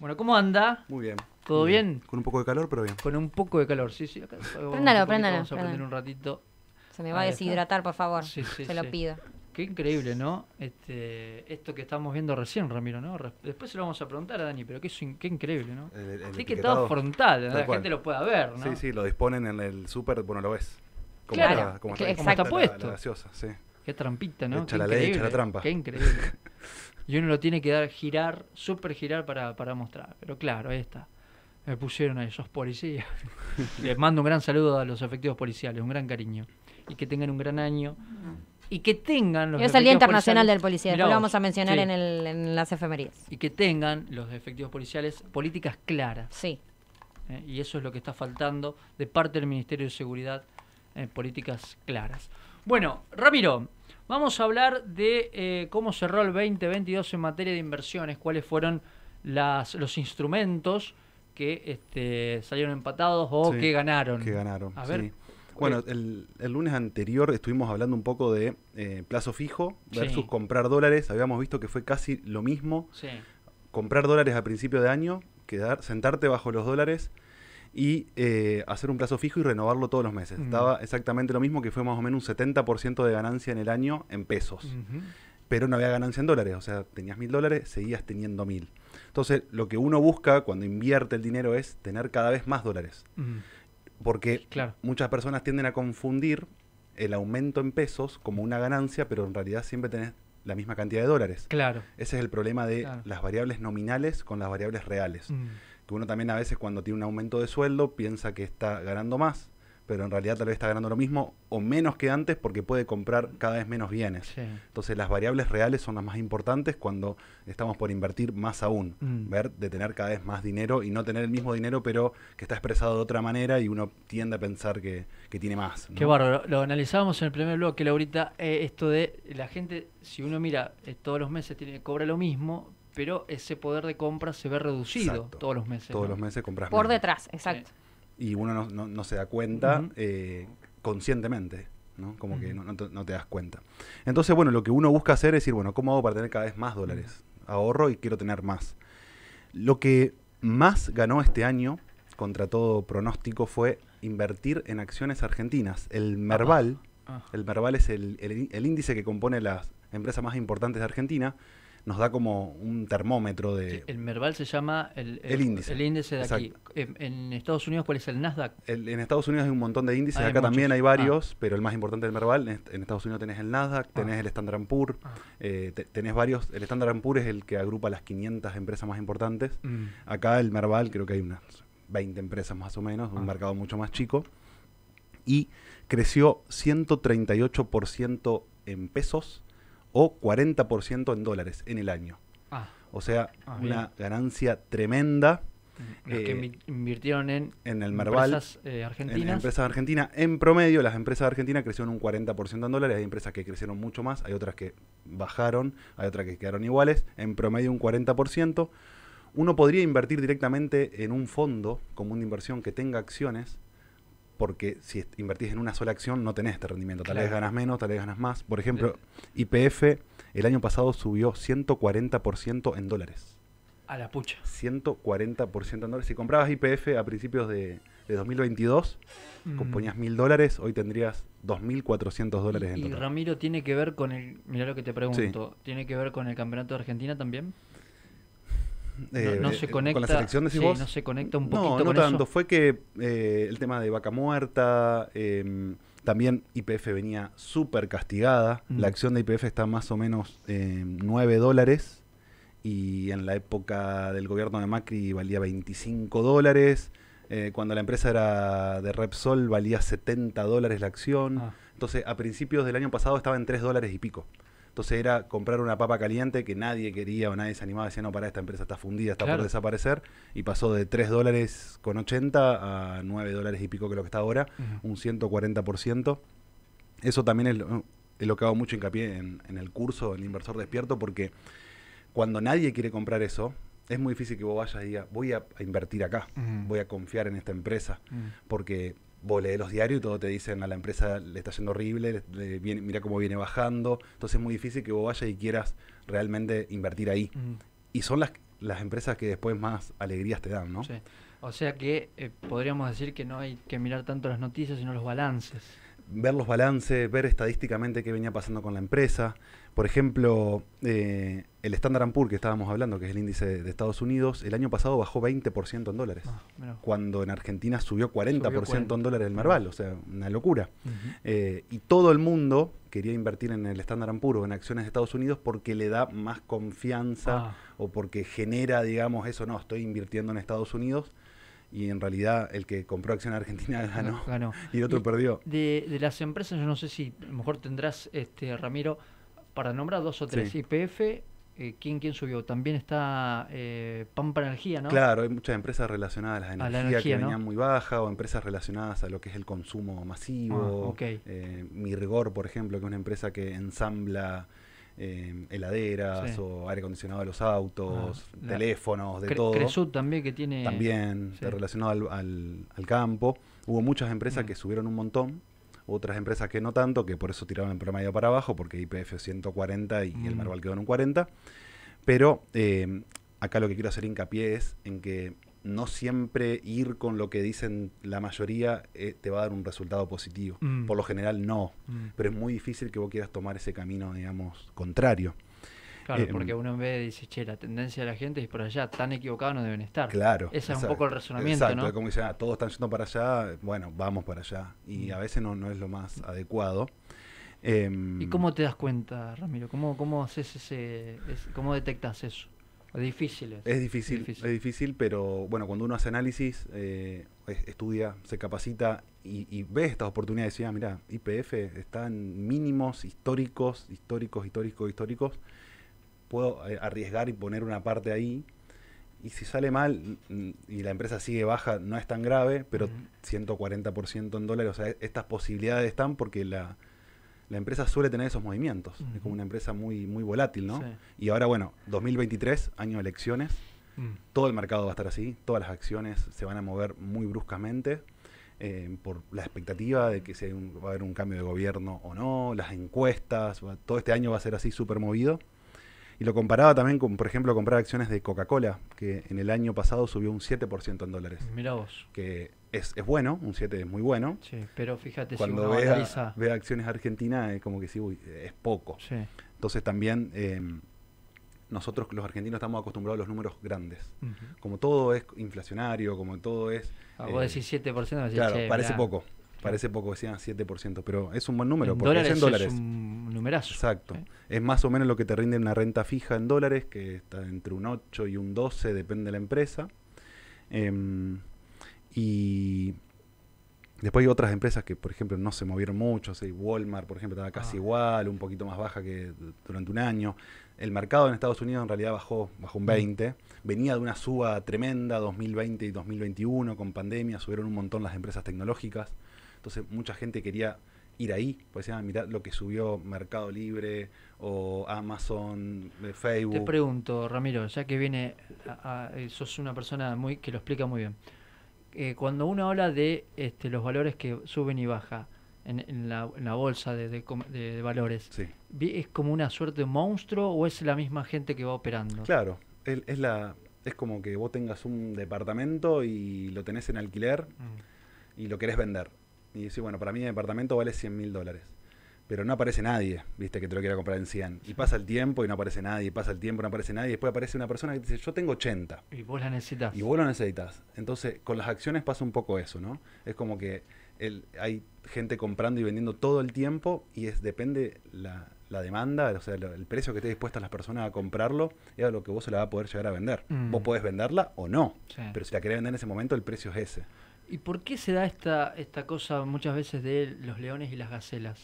Bueno, ¿cómo anda? Muy bien. ¿Todo bien? Con un poco de calor, pero bien. Con un poco de calor, sí, sí. Acá prendalo. Vamos a prender un ratito. Se me va a deshidratar, por favor. Sí, sí, se lo pido. Qué increíble, ¿no? Este, esto que estamos viendo recién, Ramiro, ¿no? Después se lo vamos a preguntar a Dani, pero qué, qué increíble, ¿no? Sí que todo frontal, la gente lo pueda ver, ¿no? Sí, sí, lo disponen en el súper, bueno, lo ves. claro, está, puesto. sí. Qué trampita, ¿no? la trampa. Qué increíble. y uno lo tiene que dar girar, super girar para, mostrar. Pero claro, ahí está. Me pusieron a esos policías. Les mando un gran saludo a los efectivos policiales, un gran cariño. Y que tengan un gran año. Y que tengan los. Es el Día Internacional del Policía, lo vamos a mencionar en, el, las efemerías. Y que tengan los efectivos policiales políticas claras. Sí. Eh, y eso es lo que está faltando de parte del Ministerio de Seguridad, eh, políticas claras. Bueno, Ramiro, Vamos a hablar de eh, cómo cerró el 2022 en materia de inversiones, cuáles fueron las, los instrumentos que este, salieron empatados o que ganaron. Que ganaron. A ver. Bueno, el, lunes anterior estuvimos hablando un poco de eh, plazo fijo versus comprar dólares. Habíamos visto que fue casi lo mismo. Comprar dólares a principio de año, quedar, sentarte bajo los dólares y eh, hacer un plazo fijo y renovarlo todos los meses. Estaba exactamente lo mismo que fue más o menos un 70% de ganancia en el año en pesos. Pero no había ganancia en dólares, o sea, tenías mil dólares, seguías teniendo mil. Entonces, lo que uno busca cuando invierte el dinero es tener cada vez más dólares. Porque muchas personas tienden a confundir el aumento en pesos como una ganancia, pero en realidad siempre tenés la misma cantidad de dólares. Claro. Ese es el problema de las variables nominales con las variables reales que uno también a veces cuando tiene un aumento de sueldo piensa que está ganando más, pero en realidad tal vez está ganando lo mismo o menos que antes porque puede comprar cada vez menos bienes. Entonces las variables reales son las más importantes cuando estamos por invertir más aún, mm. ver de tener cada vez más dinero y no tener el mismo dinero pero que está expresado de otra manera y uno tiende a pensar que, tiene más. Qué bárbaro, lo, analizábamos en el primer bloque, Laurita, ahorita eh, esto de la gente, si uno mira, eh, todos los meses tiene, cobra lo mismo, pero ese poder de compra se ve reducido todos los meses. Todos los meses compras Por detrás, exacto. Y uno no, se da cuenta eh, conscientemente, ¿no? Como que no, te das cuenta. Entonces, bueno, lo que uno busca hacer es decir, bueno, ¿cómo hago para tener cada vez más dólares? Ahorro y quiero tener más. Lo que más ganó este año, contra todo pronóstico, fue invertir en acciones argentinas. El Merval, ah. el Merval es el índice que compone las empresas más importantes de Argentina, nos da como un termómetro de... El Merval se llama el, índice. El índice de aquí. En, Estados Unidos cuál es el Nasdaq? en Estados Unidos hay un montón de índices, ah, acá también hay varios, ah. pero el más importante es el Merval. En, Estados Unidos tenés el Nasdaq, ah. tenés el Standard Poor's, eh, tenés varios. El Standard Poor's es el que agrupa las 500 empresas más importantes. Mm. Acá el Merval creo que hay unas 20 empresas más o menos, un mercado mucho más chico. Y creció 138% en pesos o 40% en dólares en el año. Ah. o sea, ah, una ganancia tremenda. Los que eh, invirtieron en, en el Merval, empresas eh, argentinas. En, en empresas argentinas. En promedio, las empresas argentinas crecieron un 40% en dólares. Hay empresas que crecieron mucho más, hay otras que bajaron, hay otras que quedaron iguales. En promedio, un 40%. Uno podría invertir directamente en un fondo común de inversión que tenga acciones porque si invertís en una sola acción no tenés este rendimiento. Tal vez ganas menos, tal vez ganas más. Por ejemplo, IPF el año pasado subió 140% en dólares. A la pucha. 140% en dólares. Si comprabas IPF a principios de, de 2022, mm. ponías mil dólares, hoy tendrías 2.400 dólares en total. Y Ramiro, ¿tiene que ver con el. mira lo que te pregunto. ¿Tiene que ver con el campeonato de Argentina también? no, eh, eh, se conecta, con la selección de sí, no se conecta un poquito. No, no tanto. Fue que eh, el tema de vaca muerta, em, también IPF venía súper castigada. Mm. La acción de IPF está más o menos 9 dólares. Y en la época del gobierno de Macri valía 25 dólares. cuando la empresa era de Repsol valía 70 dólares la acción. Ah. Entonces, a principios del año pasado estaba en 3 dólares y pico. Entonces era comprar una papa caliente que nadie quería o nadie se animaba. Decía, no, para esta empresa está fundida, está por desaparecer. Y pasó de 3 dólares con 80 a 9 dólares y pico que lo que está ahora, un 140%. Eso también es lo, que hago mucho hincapié en, el curso, en Inversor Despierto, porque cuando nadie quiere comprar eso, es muy difícil que vos vayas y digas, voy a, invertir acá, voy a confiar en esta empresa, porque vos lees los diarios y todo te dicen a la empresa le está yendo horrible, mira cómo viene bajando. Entonces es muy difícil que vos vayas y quieras realmente invertir ahí. Y son las, las empresas que después más alegrías te dan, ¿no? Sí. O sea que eh, podríamos decir que no hay que mirar tanto las noticias, sino los balances ver los balances, ver estadísticamente qué venía pasando con la empresa. Por ejemplo, eh, el Standard Poor's que estábamos hablando, que es el índice de Estados Unidos, el año pasado bajó 20% en dólares, ah, cuando en Argentina subió 40%, en dólares el marval, o sea, una locura. Eh, y todo el mundo quería invertir en el Standard Poor's o en acciones de Estados Unidos porque le da más confianza ah. o porque genera, digamos, eso, no, estoy invirtiendo en Estados Unidos y en realidad el que compró acción argentina ganó, y el otro perdió. De, las empresas, yo no sé si mejor tendrás, este Ramiro, para nombrar dos o tres, IPF, eh, ¿quién, subió? También está eh, para Energía, ¿no? Claro, hay muchas empresas relacionadas a, la energía, que venían muy baja o empresas relacionadas a lo que es el consumo masivo. Ah, ok eh, Mirgor, por ejemplo, que es una empresa que ensambla... Em, heladeras o aire acondicionado de los autos, ah, teléfonos, de todo. todo. Cresud también que tiene... También, relacionado al, campo. Hubo muchas empresas mm. que subieron un montón, otras empresas que no tanto, que por eso tiraron el promedio para abajo, porque IPF 140 y el mm. Marval quedó en un 40. Pero em, acá lo que quiero hacer hincapié es en que no siempre ir con lo que dicen la mayoría eh, te va a dar un resultado positivo. Mm. Por lo general no, mm. pero es muy difícil que vos quieras tomar ese camino, digamos, contrario. Claro, eh, porque uno en vez dice, che, la tendencia de la gente es por allá, tan equivocados no deben estar. Claro. Ese es un poco el razonamiento, exacto, como dicen, todos están yendo para allá, bueno, vamos para allá. Y mm. a veces no, no es lo más adecuado. ¿Y em, cómo te das cuenta, Ramiro? ¿Cómo, cómo haces ese, ese cómo detectas eso? Es difícil. Es, difícil, es difícil, pero bueno, cuando uno hace análisis, eh, estudia, se capacita y, ve estas oportunidades y ah, mira, IPF están mínimos, históricos, históricos, históricos, históricos. Puedo eh, arriesgar y poner una parte ahí. Y si sale mal mm, mm, y la empresa sigue baja, no es tan grave, pero 140% en dólares. O sea, e, estas posibilidades están porque la, la empresa suele tener esos movimientos. Es como una empresa muy, muy volátil, ¿no? Y ahora, bueno, 2023, año de elecciones, mm. todo el mercado va a estar así, todas las acciones se van a mover muy bruscamente. Eh, por la expectativa de que se, va a haber un cambio de gobierno o no, las encuestas, todo este año va a ser así súper movido. Y lo comparaba también con, por ejemplo, comprar acciones de Coca-Cola, que en el año pasado subió un 7% en dólares. Mira vos. Que es, bueno, un 7 es muy bueno. pero fíjate si uno ve, acciones argentinas, es como que sí, es poco. Entonces también em, nosotros los argentinos estamos acostumbrados a los números grandes. Como todo es inflacionario, como todo es... Ah, eh, vos decís 7%, decís, claro, parece poco. Parece poco, decían 7%, pero es un buen número, porque dólares es en dólares. un numerazo. Exacto. ¿eh? Es más o menos lo que te rinde una renta fija en dólares, que está entre un 8 y un 12, depende de la empresa. Em, y después hay otras empresas que, por ejemplo, no se movieron mucho. Walmart, por ejemplo, estaba casi ah. igual, un poquito más baja que durante un año. El mercado en Estados Unidos en realidad bajó, bajó un 20. Mm. Venía de una suba tremenda 2020 y 2021 con pandemia, subieron un montón las empresas tecnológicas. Entonces mucha gente quería ir ahí, pues decían, ah, mirá lo que subió Mercado Libre o Amazon, eh, Facebook. Te pregunto, Ramiro, ya que viene, eh, sos una persona muy que lo explica muy bien. Eh, cuando uno habla de este, los valores que suben y bajan en, la, bolsa de, valores, ¿es como una suerte de monstruo o es la misma gente que va operando? Claro, es, la, es como que vos tengas un departamento y lo tenés en alquiler mm. y lo querés vender. Y decís, bueno, para mí el departamento vale 100 mil dólares pero no aparece nadie, viste, que te lo quiera comprar en 100. Y pasa el tiempo y no aparece nadie, Y pasa el tiempo y no aparece nadie, y después aparece una persona que dice, yo tengo 80. Y vos la necesitas. Y vos la necesitas. Entonces, con las acciones pasa un poco eso, ¿no? Es como que hay gente comprando y vendiendo todo el tiempo y es, depende la, demanda, o sea, el precio que esté dispuesta las personas a comprarlo, es a lo que vos se la va a poder llegar a vender. Mm. Vos podés venderla o no, pero si la querés vender en ese momento, el precio es ese. ¿Y por qué se da esta, esta cosa muchas veces de los leones y las gacelas?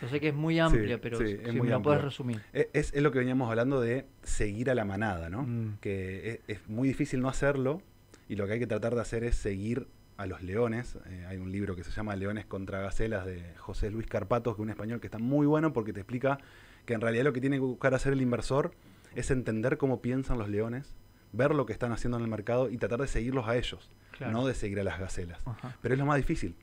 Yo sé que es muy amplia, pero si lo puedes resumir. Es, lo que veníamos hablando de seguir a la manada, ¿no? Mm. Que e, es, muy difícil no hacerlo y lo que hay que tratar de hacer es seguir a los leones. Eh, hay un libro que se llama Leones contra Gacelas de José Luis Carpatos, que es un español que está muy bueno porque te explica que en realidad lo que tiene que buscar hacer el inversor es entender cómo piensan los leones, ver lo que están haciendo en el mercado y tratar de seguirlos a ellos, no de seguir a las gacelas. Pero es lo más difícil,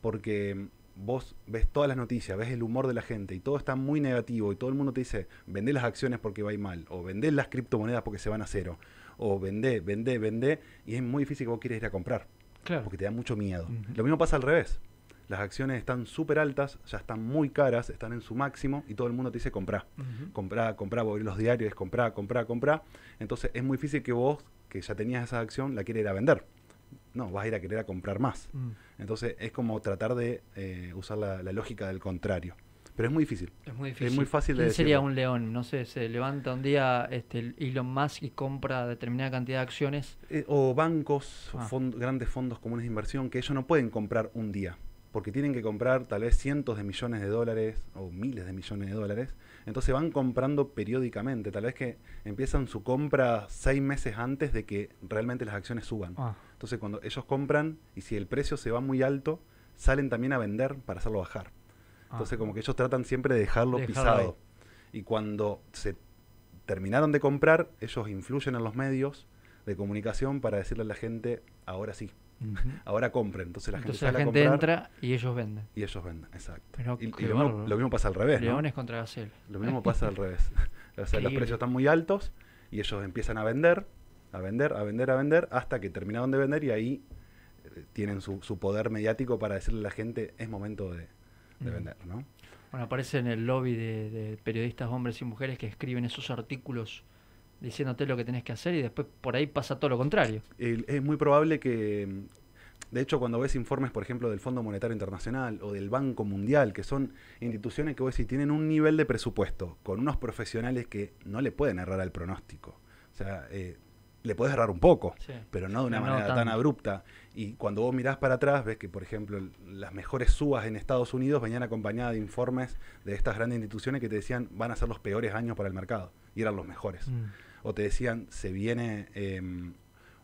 porque vos ves todas las noticias, ves el humor de la gente y todo está muy negativo y todo el mundo te dice, vendé las acciones porque va a ir mal, o vendé las criptomonedas porque se van a cero, o vende, vende, vende y es muy difícil que vos quieras ir a comprar. Claro. Porque te da mucho miedo. Lo mismo pasa al revés. Las acciones están súper altas, ya están muy caras, están en su máximo y todo el mundo te dice comprá, Compra, compra, comprá, comprá, los diarios, comprá, comprá, comprá. Entonces es muy difícil que vos, que ya tenías esa acción, la quieras ir a vender no, vas a ir a querer a comprar más. Mm. Entonces es como tratar de eh, usar la, lógica del contrario. Pero es muy difícil. Es muy difícil. Es muy fácil de sería un león? No sé, se levanta un día este, Elon Musk y compra determinada cantidad de acciones. Eh, o bancos, ah. grandes fondos comunes de inversión, que ellos no pueden comprar un día porque tienen que comprar tal vez cientos de millones de dólares o miles de millones de dólares. Entonces van comprando periódicamente, tal vez que empiezan su compra seis meses antes de que realmente las acciones suban. Ah. Entonces cuando ellos compran y si el precio se va muy alto, salen también a vender para hacerlo bajar. Entonces ah. como que ellos tratan siempre de dejarlo, pisado. Y cuando se terminaron de comprar, ellos influyen en los medios de comunicación para decirle a la gente, ahora sí. Ahora compren, entonces la gente, entra y ellos venden. Y ellos venden, exacto. lo, mismo, pasa al revés. Leones contra Gacel. Lo mismo pasa al revés. los precios están muy altos y ellos empiezan a vender, a vender, a vender, a vender, hasta que terminaron de vender y ahí eh, tienen su, poder mediático para decirle a la gente es momento de, mm. vender, ¿no? Bueno, aparece en el lobby de, periodistas hombres y mujeres que escriben esos artículos diciéndote lo que tenés que hacer y después por ahí pasa todo lo contrario. Es muy probable que, mm, de hecho, cuando ves informes, por ejemplo, del Fondo Monetario Internacional o del Banco Mundial, que son instituciones que vos decís tienen un nivel de presupuesto con unos profesionales que no le pueden errar al pronóstico. O sea, eh, le puedes errar un poco, pero no de una manera tan abrupta. Y cuando vos mirás para atrás, ves que, por ejemplo, las mejores subas en Estados Unidos venían acompañadas de informes de estas grandes instituciones que te decían van a ser los peores años para el mercado, y eran los mejores. Mm. O te decían, se viene em,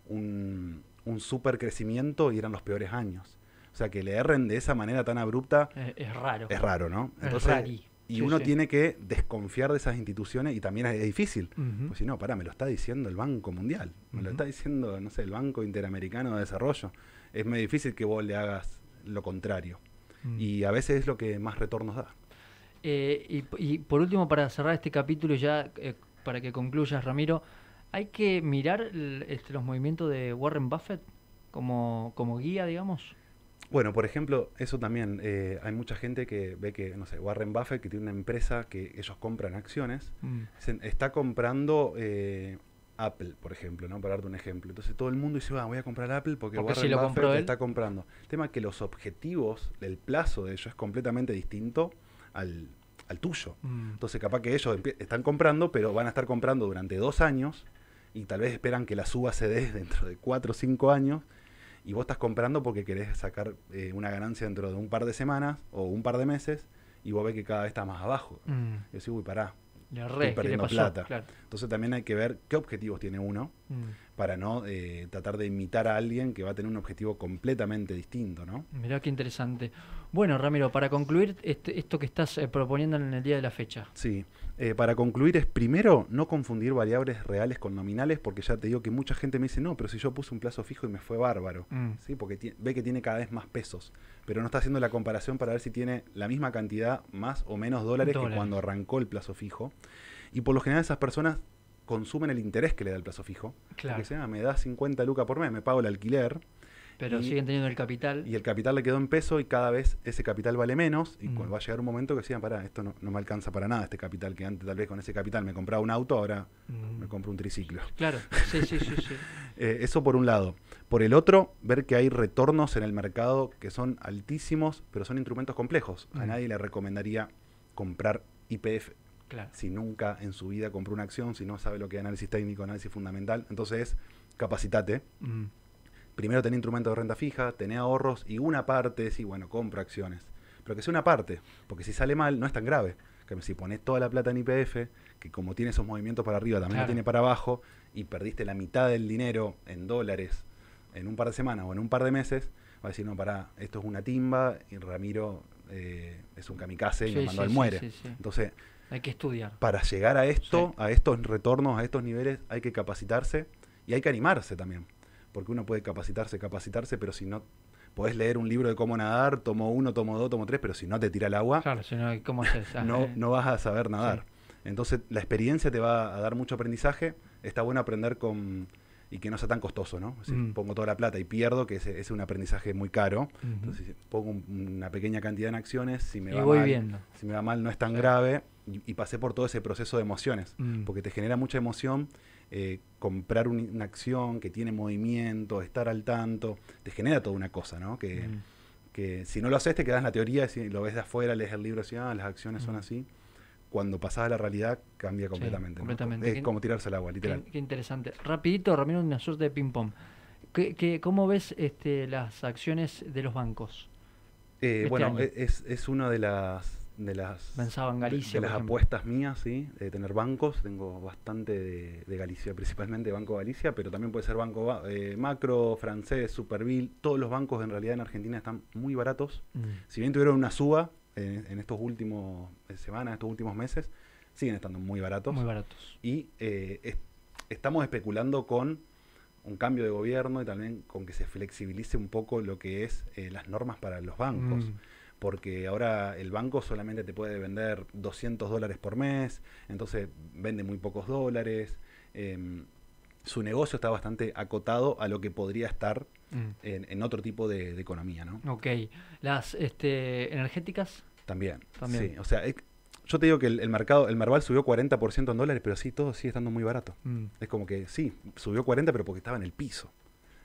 un, un super crecimiento y eran los peores años. O sea, que le erren de esa manera tan abrupta. es raro. Es raro, ¿no? Entonces, y uno tiene que desconfiar de esas instituciones y también es, difícil. Pues si no, pará, me lo está diciendo el Banco Mundial, me lo está diciendo, no sé, el Banco Interamericano de Desarrollo. Es muy difícil que vos le hagas lo contrario. Mm. Y a veces es lo que más retornos da. Eh, y, por último, para cerrar este capítulo, ya eh, para que concluyas, Ramiro, ¿hay que mirar este, los movimientos de Warren Buffett como, como guía, digamos? Bueno, por ejemplo, eso también, eh, hay mucha gente que ve que, no sé, Warren Buffett, que tiene una empresa que ellos compran acciones, mm. está comprando eh, Apple, por ejemplo, ¿no? Para darte un ejemplo. Entonces todo el mundo dice, ah, voy a comprar Apple porque, Warren Buffett está comprando. El tema es que los objetivos, el plazo de ellos es completamente distinto al, tuyo. Mm. Entonces capaz que ellos están comprando, pero van a estar comprando durante dos años y tal vez esperan que la suba se dé dentro de cuatro o cinco años y vos estás comprando porque querés sacar eh, una ganancia dentro de un par de semanas o un par de meses y vos ves que cada vez está más abajo. Yo mm. Y uy, pará, le re, plata. Entonces también hay que ver qué objetivos tiene uno Mm. para no eh, tratar de imitar a alguien que va a tener un objetivo completamente distinto, ¿no? Mirá qué interesante. Bueno, Ramiro, para concluir este, esto que estás eh, proponiendo en el día de la fecha. Sí, eh, para concluir es primero no confundir variables reales con nominales, porque ya te digo que mucha gente me dice, no, pero si yo puse un plazo fijo y me fue bárbaro, mm. ¿sí? Porque ve que tiene cada vez más pesos, pero no está haciendo la comparación para ver si tiene la misma cantidad, más o menos dólares. que cuando arrancó el plazo fijo. Y por lo general esas personas consumen el interés que le da el plazo fijo. Claro. Ah, me da 50 lucas por mes, me pago el alquiler. Pero siguen teniendo el capital. Y el capital le quedó en peso y cada vez ese capital vale menos. Y mm. va a llegar un momento que decían, pará, esto no, me alcanza para nada, este capital que antes tal vez con ese capital me compraba un auto, ahora mm. me compro un triciclo. Claro, sí, sí, sí. sí. Eh, eso por un lado. Por el otro, ver que hay retornos en el mercado que son altísimos, pero son instrumentos complejos. A mm. nadie le recomendaría comprar IPF si nunca en su vida compró una acción, si no sabe lo que es análisis técnico, análisis fundamental, entonces capacitate. Mm. Primero ten instrumentos de renta fija, tené ahorros y una parte, sí, bueno, compra acciones. Pero que sea una parte, porque si sale mal no es tan grave. Que si pones toda la plata en IPF, que como tiene esos movimientos para arriba, también lo tiene para abajo, y perdiste la mitad del dinero en dólares en un par de semanas o en un par de meses, va a decir, no, pará, esto es una timba y Ramiro eh, es un kamikaze y me mandó muere. Entonces, hay que estudiar. Para llegar a esto, a estos retornos, a estos niveles, hay que capacitarse y hay que animarse también. Porque uno puede capacitarse, capacitarse, pero si no podés leer un libro de cómo nadar, tomo uno, tomo dos, tomo tres, pero si no te tira el agua, claro, no, ah, eh. no vas a saber nadar. Entonces la experiencia te va a dar mucho aprendizaje. Está bueno aprender con y que no sea tan costoso, ¿no? Si mm. pongo toda la plata y pierdo, que es, es un aprendizaje muy caro. pongo una pequeña cantidad en acciones, si me va voy mal, viendo. si me va mal no es tan grave y, pasé por todo ese proceso de emociones, mm. porque te genera mucha emoción eh, comprar una acción que tiene movimiento, estar al tanto, te genera toda una cosa, ¿no? Mm. Que, si no lo haces te quedas en la teoría, si lo ves de afuera, lees el libro, así, ah, las acciones son mm. así. Cuando pasas a la realidad cambia completamente. Es como tirarse al agua, literal. Qué, interesante. Rapidito, Ramiro, una suerte de ping-pong. cómo ves este, las acciones de los bancos? Eh, este bueno, e-, es una de las de las, Pensaba Galicia, de, las apuestas mías, ¿sí? de tener bancos. Tengo bastante de, Galicia, principalmente Banco Galicia, pero también puede ser Banco eh, Macro, Francés, Superville. Todos los bancos en realidad en Argentina están muy baratos. Mm. Si bien tuvieron una suba eh, en, estos últimos eh, semanas, estos últimos meses, siguen estando muy baratos. Muy baratos. Y estamos especulando con un cambio de gobierno y también con que se flexibilice un poco lo que es las normas para los bancos. Mm porque ahora el banco solamente te puede vender 200 dólares por mes, entonces vende muy pocos dólares. Em, su negocio está bastante acotado a lo que podría estar mm. en, otro tipo de, economía, ¿no? Ok. ¿Las este, energéticas? También. También. o sea, yo te digo que el, mercado, el Marval subió 40% en dólares, pero sí, todo sigue estando muy barato. Mm. Es como que sí, subió 40%, pero porque estaba en el piso.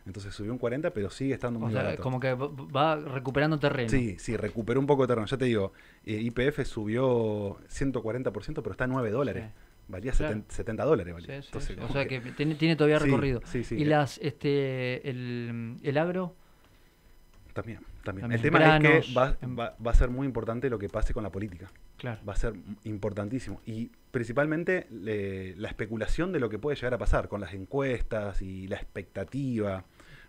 Entonces subió un 40, pero sigue estando muy o sea, Como que va recuperando terreno. Sí, sí, recuperó un poco de terreno. Ya te digo, eh, IPF subió 140%, pero está a 9 dólares. Valía 70, dólares. o sea que, tiene, todavía recorrido. ¿Y eh, las, este, el, agro? También, también. El tema es que va, a ser muy importante lo que pase con la política. Claro. Va a ser importantísimo. Y principalmente eh, la especulación de lo que puede llegar a pasar con las encuestas y la expectativa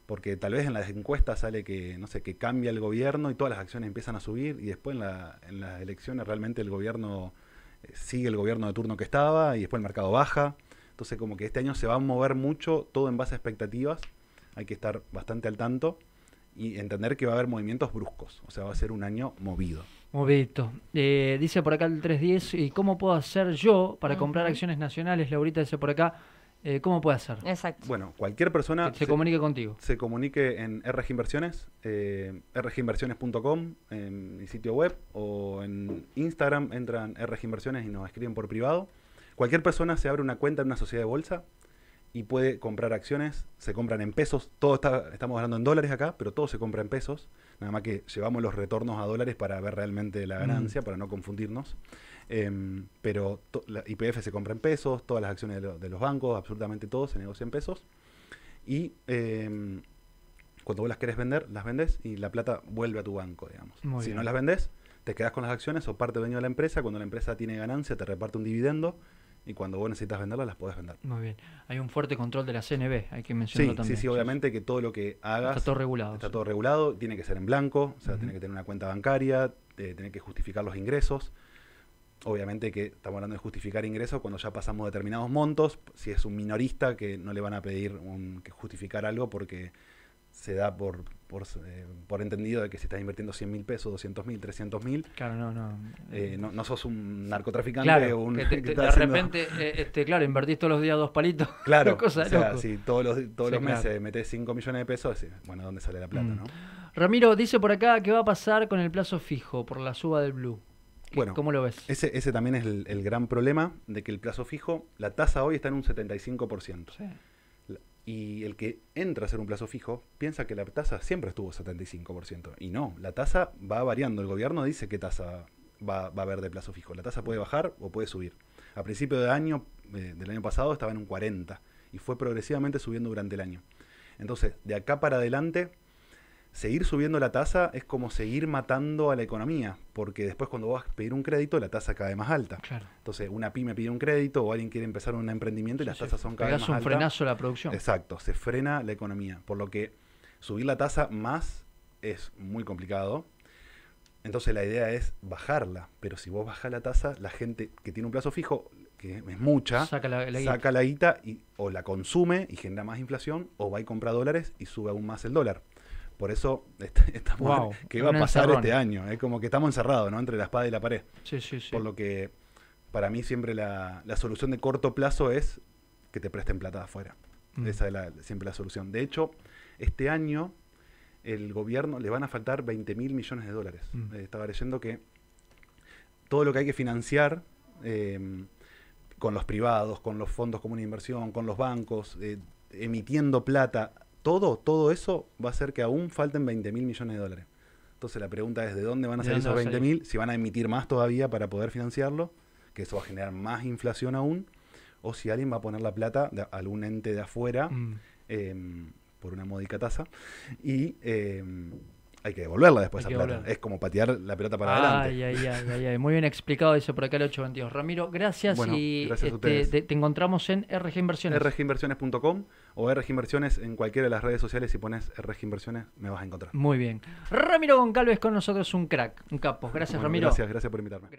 porque tal vez en las encuestas sale que, no sé, que cambia el gobierno y todas las acciones empiezan a subir y después en, las elecciones realmente el gobierno eh, sigue el gobierno de turno que estaba y después el mercado baja. Entonces como que este año se va a mover mucho todo en base a expectativas, hay que estar bastante al tanto y entender que va a haber movimientos bruscos, o sea, va a ser un año movido. Movido. Eh, dice por acá el 310, ¿y cómo puedo hacer yo para comprar acciones nacionales? Laurita dice por acá, eh, ¿Cómo puede hacer? Exacto. Bueno, cualquier persona... se, comunique contigo. Se comunique en RG Inversiones, eh, rginversiones.com, en mi sitio web, o en Instagram entran RG Inversiones y nos escriben por privado. Cualquier persona se abre una cuenta en una sociedad de bolsa y puede comprar acciones, se compran en pesos, todo está, estamos hablando en dólares acá, pero todo se compra en pesos, nada más que llevamos los retornos a dólares para ver realmente la mm. ganancia, para no confundirnos. Em, pero IPF se compra en pesos, todas las acciones de, los bancos, absolutamente todo se negocia en pesos. Y em, cuando vos las querés vender, las vendes y la plata vuelve a tu banco, digamos. si no las vendes, te quedás con las acciones o parte dueño de la empresa. Cuando la empresa tiene ganancia, te reparte un dividendo y cuando vos necesitas venderlas, las podés vender. Muy bien. Hay un fuerte control de la CNB, hay que mencionarlo también. Sí, sí, obviamente que todo lo que hagas. Está todo regulado. Está todo regulado, tiene que ser en blanco, o sea, tiene que tener una cuenta bancaria, eh, tiene que justificar los ingresos. Obviamente que estamos hablando de justificar ingresos cuando ya pasamos determinados montos. Si es un minorista, que no le van a pedir que justificar algo porque se da por, por, eh, entendido de que si estás invirtiendo 100 mil pesos, 200 mil, 300 mil. Claro, no, eh, no. no. sos un narcotraficante o un. de repente, eh, este, claro, invertís todos los días dos palitos. Claro. si todos los, todos los meses metes 5 millones de pesos, bueno, ¿dónde sale la plata, mm. no? Ramiro dice por acá que va a pasar con el plazo fijo por la suba del Blue. Bueno, ¿Cómo lo ves? Ese, también es el, gran problema de que el plazo fijo, la tasa hoy está en un 75%. Y el que entra a hacer un plazo fijo piensa que la tasa siempre estuvo 75%. Y no, la tasa va variando. El gobierno dice qué tasa va, a haber de plazo fijo. La tasa puede bajar o puede subir. A principio de año, eh, del año pasado estaba en un 40 y fue progresivamente subiendo durante el año. Entonces, de acá para adelante seguir subiendo la tasa es como seguir matando a la economía, porque después cuando vas a pedir un crédito, la tasa cae más alta. Entonces, una pyme pide un crédito o alguien quiere empezar un emprendimiento y las tasas son cada vez más altas. un frenazo a la producción. Exacto, se frena la economía, por lo que subir la tasa más es muy complicado. Entonces la idea es bajarla, pero si vos bajas la tasa, la gente que tiene un plazo fijo, que es mucha, saca la, la guita y, o la consume y genera más inflación, o va y compra dólares y sube aún más el dólar. Por eso estamos que iba a pasar este año. Es ¿eh? como que estamos encerrados, ¿no? Entre la espada y la pared. Sí, sí, sí. Por lo que para mí siempre la, la solución de corto plazo es que te presten plata de afuera. Mm. Esa es la, siempre la solución. De hecho, este año el gobierno le van a faltar 20 mil millones de dólares. Mm. Eh, estaba leyendo que todo lo que hay que financiar em, con los privados, con los fondos comunes de inversión, con los bancos, eh, emitiendo plata todo, todo eso va a hacer que aún falten 20 mil millones de dólares. Entonces la pregunta es, ¿de dónde van a salir esos 20 mil? Si van a emitir más todavía para poder financiarlo, que eso va a generar más inflación aún, o si alguien va a poner la plata de algún ente de afuera mm. em, por una módica tasa y... Em, hay que devolverla después plata. Es como patear la pelota para adelante. Muy bien explicado eso por acá el 822. Ramiro, gracias y este, te, encontramos en RG Inversiones. rginversiones.com o RG Inversiones en cualquiera de las redes sociales. Si pones RG Inversiones, me vas a encontrar. Muy bien. Ramiro Goncalves con nosotros, un crack, un capo. Gracias, Ramiro. Gracias, gracias por invitarme.